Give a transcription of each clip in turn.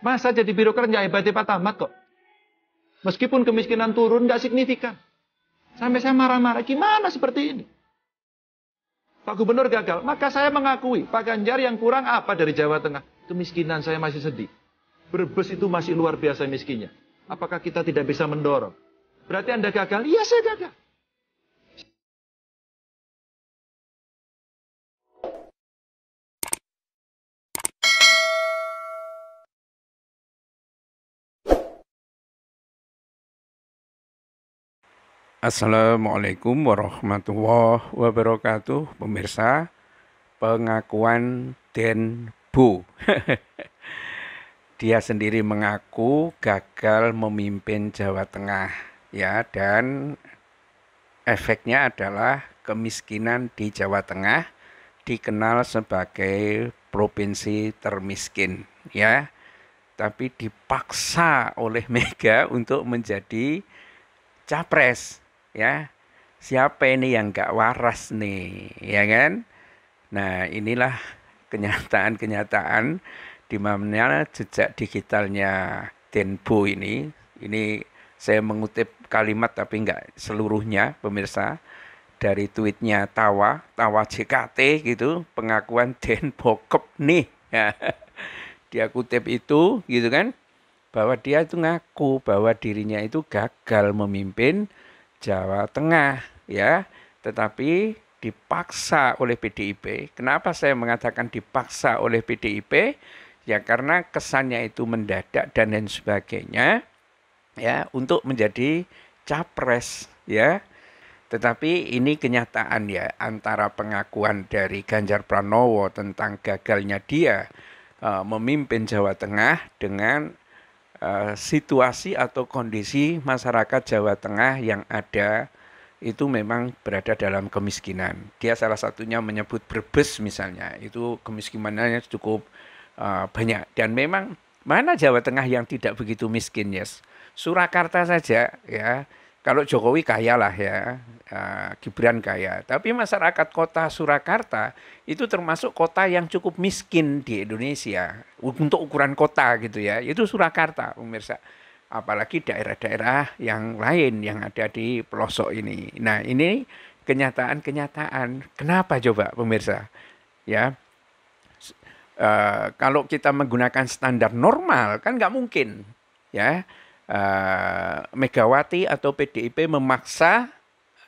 Masa jadi birokrat nggak hebat-hebat amat kok? Meskipun kemiskinan turun nggak signifikan. Sampai saya marah-marah, gimana seperti ini? Pak Gubernur gagal, maka saya mengakui Pak Ganjar yang kurang apa dari Jawa Tengah? Kemiskinan saya masih sedih. berbes itu masih luar biasa miskinnya. Apakah kita tidak bisa mendorong? Berarti Anda gagal? Iya, saya gagal. Assalamualaikum warahmatullahi wabarakatuh Pemirsa pengakuan Den Bu Dia sendiri mengaku gagal memimpin Jawa Tengah ya dan efeknya adalah kemiskinan di Jawa Tengah dikenal sebagai provinsi termiskin ya tapi dipaksa oleh Mega untuk menjadi capres ya siapa ini yang gak waras nih ya kan nah inilah kenyataan-kenyataan di mana jejak digitalnya Denbo ini ini saya mengutip kalimat tapi nggak seluruhnya pemirsa dari tweetnya Tawa Tawa JKT gitu pengakuan Den Bokep nih ya. dia kutip itu gitu kan bahwa dia itu ngaku bahwa dirinya itu gagal memimpin Jawa Tengah ya, tetapi dipaksa oleh PDIP. Kenapa saya mengatakan dipaksa oleh PDIP? Ya karena kesannya itu mendadak dan lain sebagainya ya untuk menjadi capres ya. Tetapi ini kenyataan ya antara pengakuan dari Ganjar Pranowo tentang gagalnya dia eh, memimpin Jawa Tengah dengan Eh, situasi atau kondisi masyarakat Jawa Tengah yang ada itu memang berada dalam kemiskinan. Dia salah satunya menyebut Brebes misalnya, itu kemiskinannya cukup uh, banyak dan memang mana Jawa Tengah yang tidak begitu miskin, yes. Surakarta saja ya kalau Jokowi kaya lah ya, uh, Gibran kaya. Tapi masyarakat kota Surakarta itu termasuk kota yang cukup miskin di Indonesia untuk ukuran kota gitu ya. Itu Surakarta pemirsa. Apalagi daerah-daerah yang lain yang ada di pelosok ini. Nah ini kenyataan-kenyataan. Kenapa coba pemirsa? Ya, uh, kalau kita menggunakan standar normal kan nggak mungkin, ya uh, Megawati atau PDIP memaksa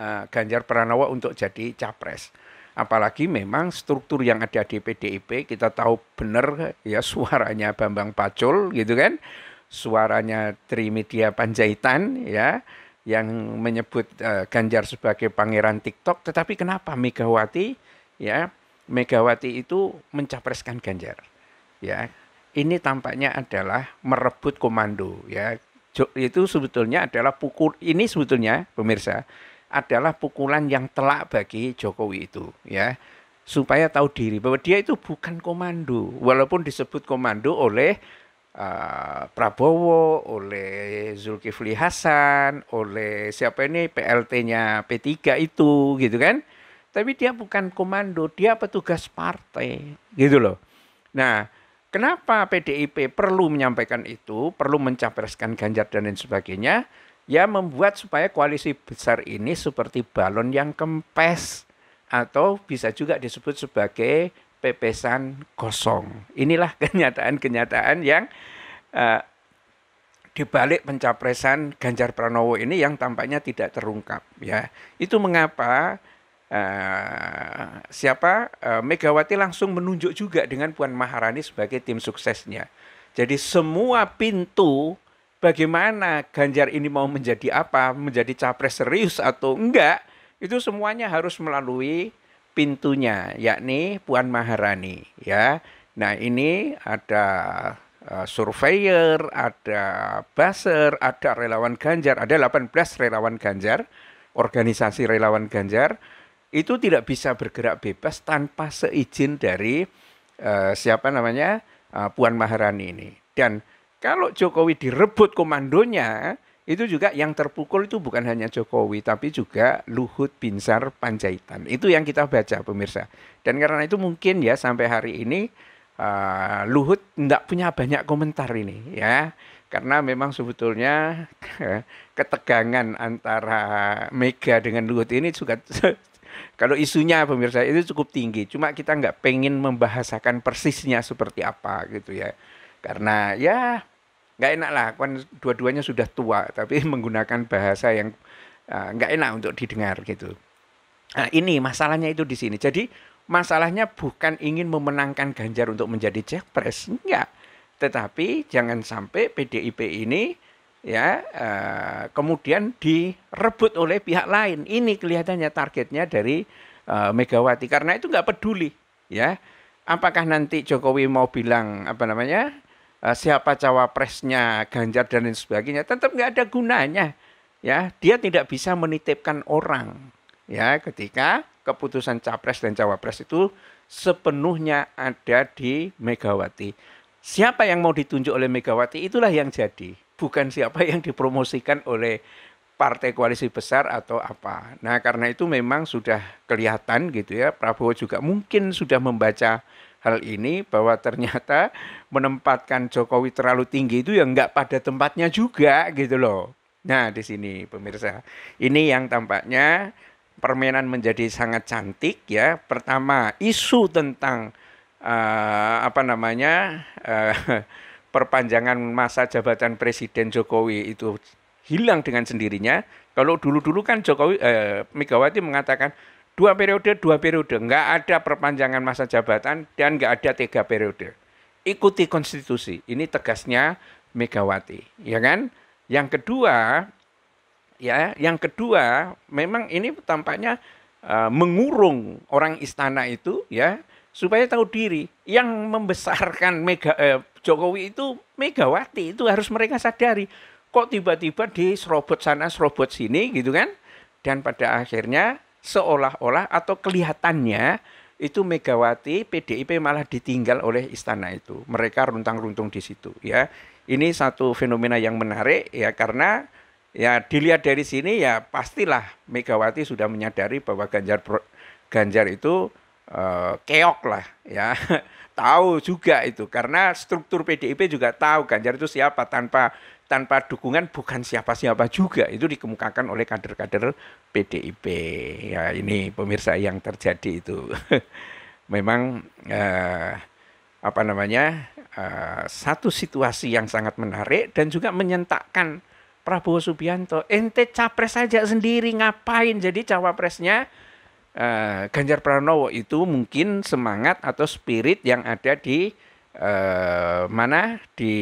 uh, Ganjar Pranowo untuk jadi capres. Apalagi memang struktur yang ada di PDIP kita tahu benar ya suaranya Bambang Pacul gitu kan, suaranya Trimedia Panjaitan ya yang menyebut uh, Ganjar sebagai pangeran TikTok. Tetapi kenapa Megawati ya Megawati itu mencapreskan Ganjar ya ini tampaknya adalah merebut komando ya itu sebetulnya adalah pukul ini sebetulnya pemirsa adalah pukulan yang telak bagi Jokowi itu ya supaya tahu diri bahwa dia itu bukan komando walaupun disebut komando oleh uh, Prabowo oleh Zulkifli Hasan oleh siapa ini PLT-nya P3 itu gitu kan tapi dia bukan komando dia petugas partai gitu loh nah Kenapa PDIP perlu menyampaikan itu, perlu mencapreskan Ganjar dan lain sebagainya? Ya membuat supaya koalisi besar ini seperti balon yang kempes atau bisa juga disebut sebagai pepesan kosong. Inilah kenyataan-kenyataan yang uh, dibalik pencapresan Ganjar Pranowo ini yang tampaknya tidak terungkap. Ya, itu mengapa Uh, siapa uh, Megawati langsung menunjuk juga dengan Puan Maharani sebagai tim suksesnya. Jadi semua pintu bagaimana Ganjar ini mau menjadi apa, menjadi capres serius atau enggak, itu semuanya harus melalui pintunya, yakni Puan Maharani. Ya, nah ini ada uh, surveyor, ada baser, ada relawan Ganjar, ada 18 relawan Ganjar, organisasi relawan Ganjar itu tidak bisa bergerak bebas tanpa seizin dari uh, siapa namanya uh, Puan Maharani ini. Dan kalau Jokowi direbut komandonya, itu juga yang terpukul itu bukan hanya Jokowi tapi juga Luhut Binsar Panjaitan. Itu yang kita baca pemirsa. Dan karena itu mungkin ya sampai hari ini uh, Luhut tidak punya banyak komentar ini ya. Karena memang sebetulnya ketegangan antara Mega dengan Luhut ini juga kalau isunya pemirsa itu cukup tinggi, cuma kita nggak pengen membahasakan persisnya seperti apa gitu ya. Karena ya nggak enak lah, kan dua-duanya sudah tua, tapi menggunakan bahasa yang uh, nggak enak untuk didengar gitu. Nah, ini masalahnya itu di sini. Jadi masalahnya bukan ingin memenangkan Ganjar untuk menjadi capres, enggak. Tetapi jangan sampai PDIP ini ya eh, kemudian direbut oleh pihak lain. Ini kelihatannya targetnya dari eh, Megawati karena itu nggak peduli ya. Apakah nanti Jokowi mau bilang apa namanya eh, siapa cawapresnya Ganjar dan lain sebagainya tetap nggak ada gunanya ya. Dia tidak bisa menitipkan orang ya ketika keputusan capres dan cawapres itu sepenuhnya ada di Megawati. Siapa yang mau ditunjuk oleh Megawati itulah yang jadi bukan siapa yang dipromosikan oleh partai koalisi besar atau apa. Nah, karena itu memang sudah kelihatan gitu ya, Prabowo juga mungkin sudah membaca hal ini bahwa ternyata menempatkan Jokowi terlalu tinggi itu ya enggak pada tempatnya juga gitu loh. Nah, di sini pemirsa, ini yang tampaknya permainan menjadi sangat cantik ya. Pertama, isu tentang uh, apa namanya? Uh, perpanjangan masa jabatan Presiden Jokowi itu hilang dengan sendirinya. Kalau dulu-dulu kan Jokowi eh, Megawati mengatakan dua periode, dua periode, nggak ada perpanjangan masa jabatan dan nggak ada tiga periode. Ikuti konstitusi. Ini tegasnya Megawati, ya kan? Yang kedua, ya, yang kedua memang ini tampaknya uh, mengurung orang istana itu, ya, supaya tahu diri yang membesarkan Mega eh, Jokowi itu Megawati itu harus mereka sadari kok tiba-tiba di serobot sana serobot sini gitu kan dan pada akhirnya seolah-olah atau kelihatannya itu Megawati PDIP malah ditinggal oleh istana itu mereka runtang-runtung di situ ya ini satu fenomena yang menarik ya karena ya dilihat dari sini ya pastilah Megawati sudah menyadari bahwa Ganjar Ganjar itu Eh, keok lah ya tahu juga itu karena struktur PDIP juga tahu Ganjar itu siapa tanpa tanpa dukungan bukan siapa-siapa juga itu dikemukakan oleh kader-kader PDIP ya ini pemirsa yang terjadi itu memang eh, apa namanya eh, satu situasi yang sangat menarik dan juga menyentakkan Prabowo Subianto ente capres saja sendiri ngapain jadi cawapresnya Eh, Ganjar Pranowo itu mungkin semangat atau spirit yang ada di eh, mana di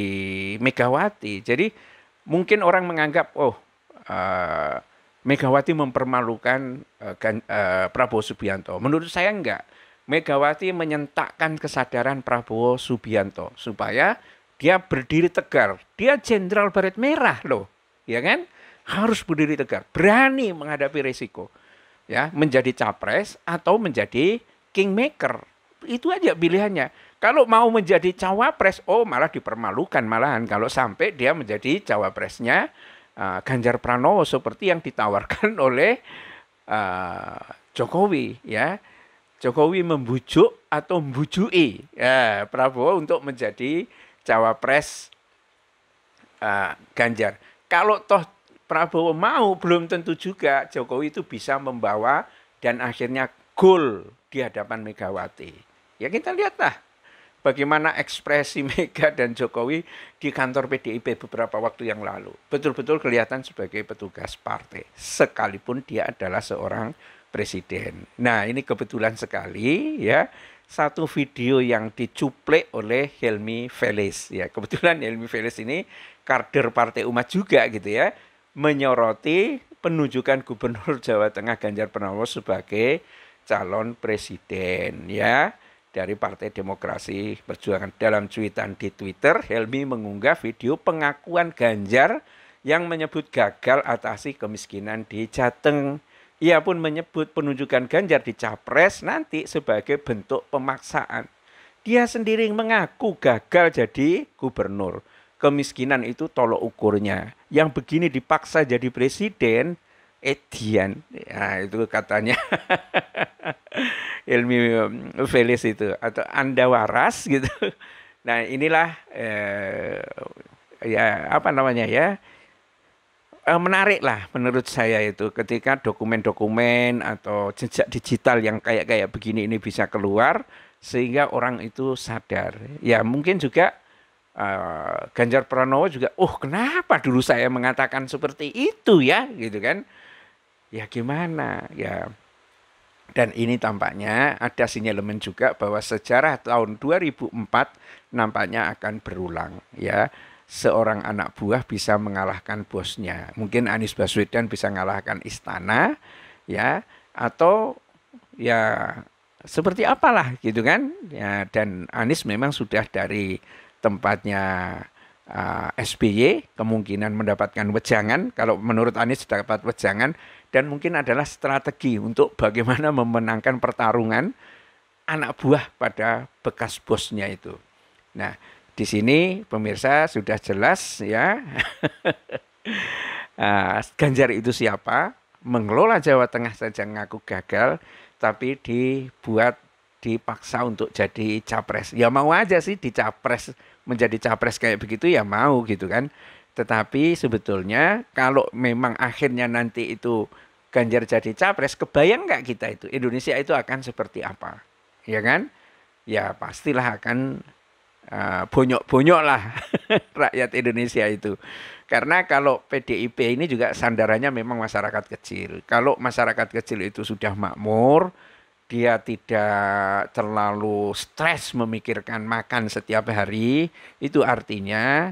Megawati. Jadi mungkin orang menganggap oh eh, Megawati mempermalukan eh, Gan, eh, Prabowo Subianto. Menurut saya enggak. Megawati menyentakkan kesadaran Prabowo Subianto supaya dia berdiri tegar. Dia jenderal baret merah loh, ya kan? Harus berdiri tegar, berani menghadapi risiko ya menjadi capres atau menjadi kingmaker itu aja pilihannya kalau mau menjadi cawapres oh malah dipermalukan malahan kalau sampai dia menjadi cawapresnya uh, Ganjar Pranowo seperti yang ditawarkan oleh uh, Jokowi ya Jokowi membujuk atau membujui ya, Prabowo untuk menjadi cawapres uh, Ganjar kalau toh Prabowo mau belum tentu juga Jokowi itu bisa membawa dan akhirnya goal di hadapan Megawati. Ya kita lihatlah bagaimana ekspresi Mega dan Jokowi di kantor PDIP beberapa waktu yang lalu. Betul-betul kelihatan sebagai petugas partai, sekalipun dia adalah seorang presiden. Nah ini kebetulan sekali ya, satu video yang dicuplik oleh Helmi Velis. Ya, kebetulan Helmi Velis ini kader Partai Umat juga gitu ya menyoroti penunjukan Gubernur Jawa Tengah Ganjar Pranowo sebagai calon presiden ya dari Partai Demokrasi Perjuangan. Dalam cuitan di Twitter, Helmi mengunggah video pengakuan Ganjar yang menyebut gagal atasi kemiskinan di Jateng. Ia pun menyebut penunjukan Ganjar di Capres nanti sebagai bentuk pemaksaan. Dia sendiri mengaku gagal jadi gubernur kemiskinan itu tolok ukurnya. Yang begini dipaksa jadi presiden, Edian, ya, itu katanya ilmi eh, Felis itu atau Anda waras gitu. Nah inilah eh, ya apa namanya ya eh, menarik lah menurut saya itu ketika dokumen-dokumen atau jejak digital yang kayak kayak begini ini bisa keluar sehingga orang itu sadar. Ya mungkin juga Eh, Ganjar Pranowo juga, oh kenapa dulu saya mengatakan seperti itu ya, gitu kan? Ya gimana ya. Dan ini tampaknya ada sinyalemen juga bahwa sejarah tahun 2004 nampaknya akan berulang ya. Seorang anak buah bisa mengalahkan bosnya. Mungkin Anies Baswedan bisa mengalahkan istana ya atau ya seperti apalah gitu kan. Ya dan Anies memang sudah dari tempatnya uh, eh, SBY kemungkinan mendapatkan wejangan kalau menurut Anies dapat wejangan dan mungkin adalah strategi untuk bagaimana memenangkan pertarungan anak buah pada bekas bosnya itu. Nah, di sini pemirsa sudah jelas ya. Eh, Ganjar itu siapa? Mengelola Jawa Tengah saja ngaku gagal tapi dibuat dipaksa untuk jadi capres. Ya mau aja sih dicapres menjadi capres kayak begitu ya mau gitu kan. Tetapi sebetulnya kalau memang akhirnya nanti itu Ganjar jadi capres, kebayang nggak kita itu Indonesia itu akan seperti apa? Ya kan? Ya pastilah akan uh, bonyok-bonyok lah rakyat Indonesia itu. Karena kalau PDIP ini juga sandarannya memang masyarakat kecil. Kalau masyarakat kecil itu sudah makmur, dia tidak terlalu stres memikirkan makan setiap hari, itu artinya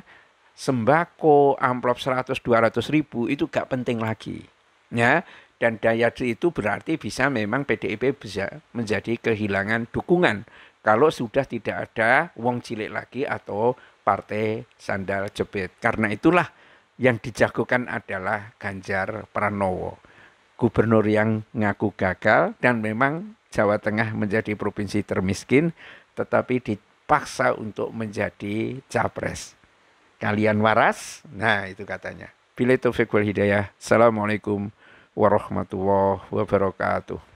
sembako amplop 100 200 ribu itu gak penting lagi. Ya, dan daya itu berarti bisa memang PDIP bisa menjadi kehilangan dukungan kalau sudah tidak ada wong cilik lagi atau partai sandal jepit. Karena itulah yang dijagokan adalah Ganjar Pranowo. Gubernur yang ngaku gagal dan memang Jawa Tengah menjadi provinsi termiskin, tetapi dipaksa untuk menjadi capres. Kalian waras? Nah, itu katanya. Bila Taufiq wal Hidayah. Assalamualaikum warahmatullahi wabarakatuh.